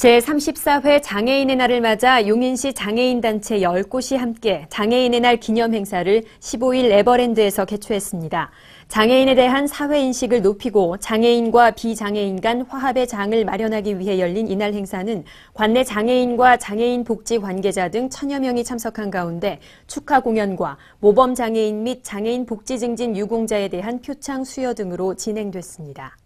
제34회 장애인의 날을 맞아 용인시 장애인단체 10곳이 함께 장애인의 날 기념 행사를 15일 에버랜드에서 개최했습니다. 장애인에 대한 사회인식을 높이고 장애인과 비장애인 간 화합의 장을 마련하기 위해 열린 이날 행사는 관내 장애인과 장애인 복지 관계자 등 천여 명이 참석한 가운데 축하 공연과 모범 장애인 및 장애인 복지 증진 유공자에 대한 표창 수여 등으로 진행됐습니다.